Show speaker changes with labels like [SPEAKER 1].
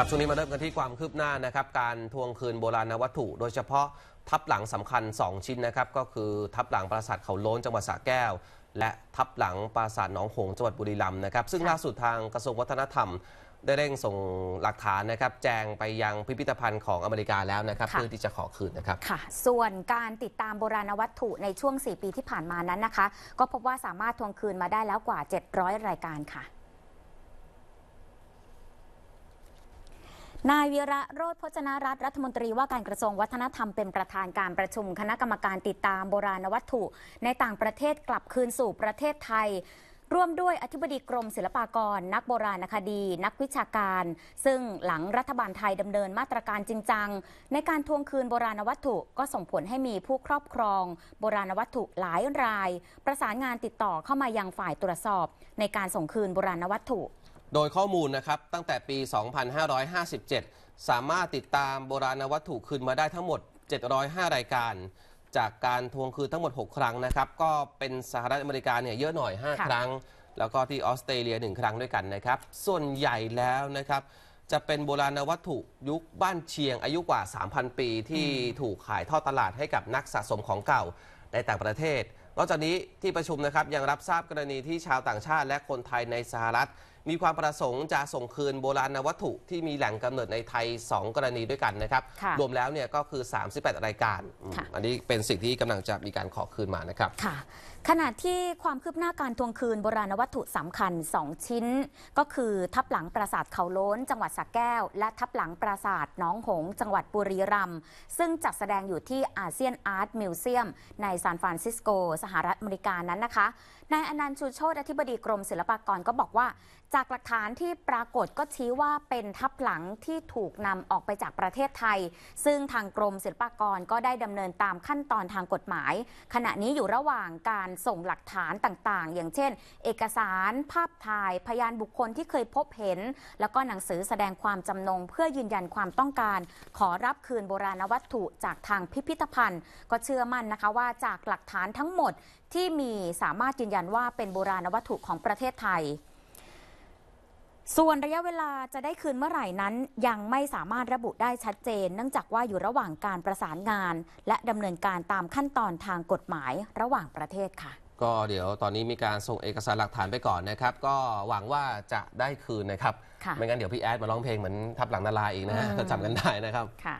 [SPEAKER 1] กับช่วงนี้มาเริ่มกันที่ความคืบหน้านะครับ การทวงคืนโบราณวัตถุ โดยเฉพาะทับหลังสำคัญ 2 ชิ้นนะครับ ก็คือทับหลังปราสาทเขาโล้นจังหวัดสระแก้วและทับหลังปราสาทหนองหงจังหวัดบุรีรัมย์นะครับซึ่งล่าสุดทางกระทรวงวัฒนธรรมได้เร่งส่งหลักฐานนะครับแจ้งไปยังพิพิธภัณฑ์ของอเมริกาแล้วนะครับเพื่อที่จะขอคืนน
[SPEAKER 2] ะครับค่ะส่วนการติดตามโบราณวัตถุในช่วง 4 ปีที่ผ่านมานั้นนะคะ ก็พบว่าสามารถทวงคืนมาได้แล้วกว่า 700 รายการค่ะนายวีระโรธพจนารัฐรัฐมนตรีว่าการกระทรวงวัฒนธรรมเป็นประธานการประชุมคณะกรรมการติดตามโบราณวัตถุ ในต่างประเทศกลับคืนสู่ประเทศไทย ร่วมด้วยอธิบดีกรมศิลปากรนักโบราณคดี นักวิชาการ ซึ่งหลังรัฐบาลไทยดำเนินมาตรการจริงจังในการทวงคืนโบราณวัตถุ ก็ส่งผลให้มีผู้ครอบครอง โบราณวัตถุหลายราย ประสานงานติดต่อเข้ามายังฝ่ายตรวจสอบ ในการส่งคืนโบราณวัตถุ
[SPEAKER 1] โดยข้อมูลนะครับตั้งแต่ปี 2557 สามารถติดตามโบราณวัตถุคืนมาได้ทั้งหมด 705 รายการ จากการทวงคืนทั้งหมด 6 ครั้งนะครับก็เป็นสหรัฐอเมริกาเนี่ยเยอะหน่อย 5 ครั้ง แล้วก็ที่ออสเตรเลีย 1 ครั้งด้วยกันนะครับส่วนใหญ่แล้วนะครับจะเป็นโบราณวัตถุยุคบ้านเชียงอายุกว่า 3,000 ปีที่ถูกขายทอดตลาดให้กับนักสะสมของเก่าในต่างประเทศนอกจากนี้ที่ประชุมนะครับยังรับทราบกรณีที่ชาวต่างชาติ และคนไทยในสหรัฐมีความประสงค์จะส่งคืนโบราณวัตถุที่มีแหล่งกำเนิดในไทย 2 กรณีด้วยกันนะครับ รวมแล้วเนี่ยก็คือ 38รายการ อันนี้เป็นสิ่งที่กำลังจะมีการขอคืนมานะครับค่ะ
[SPEAKER 2] ขณะที่ความคืบหน้าการทวงคืนโบราณวัตถุสำคัญ 2 ชิ้น ก็คือ ทับหลังปราสาทเขาโล้น จังหวัดสระแก้ว และทับหลังปราสาทน้องหง จังหวัดบุรีรัมย์ซึ่งจัดแสดงอยู่ที่อาเซียนอาร์ตมิวเซียมในซานฟรานซิสโก สหรัฐอเมริกานั้นนะคะ นายอนันต์ชูโชตอธิบดีกรมศิลปากรก็บอกว่าจากหลักฐานที่ปรากฏก็ชี้ว่าเป็นทับหลังที่ถูกนำออกไปจากประเทศไทย ซึ่งทางกรมศิลปากรก็ได้ดำเนินตามขั้นตอนทางกฎหมาย ขณะนี้อยู่ระหว่างการส่งหลักฐานต่างๆ อย่างเช่น เอกสารภาพถ่ายพยานบุคคลที่เคยพบเห็น แล้วก็หนังสือแสดงความจำนงเพื่อยืนยันความต้องการ ขอรับคืนโบราณวัตถุ จากทางพิพิธภัณฑ์ก็เชื่อมั่นนะคะว่าจากหลักฐานทั้งหมดที่มีสามารถยืนยันว่าเป็นโบราณวัตถุของประเทศไทยส่วนระยะเวลาจะได้คืนเมื่อไหร่นั้น ยังไม่สามารถระบุได้ชัดเจนเนื่องจากว่าอยู่ระหว่างการประสานงาน และดำเนินการตามขั้นตอนทางกฎหมายระหว่างประเทศค่ะ
[SPEAKER 1] ก็เดี๋ยวตอนนี้มีการส่งเอกสารหลักฐานไปก่อนนะครับ ก็หวังว่าจะได้คืนนะครับไม่งั้นเดี๋ยวพี่แอดมาร้องเพลงเหมือนทับหลังนาลาอีกนะฮะจำกันได้นะครับค่ะ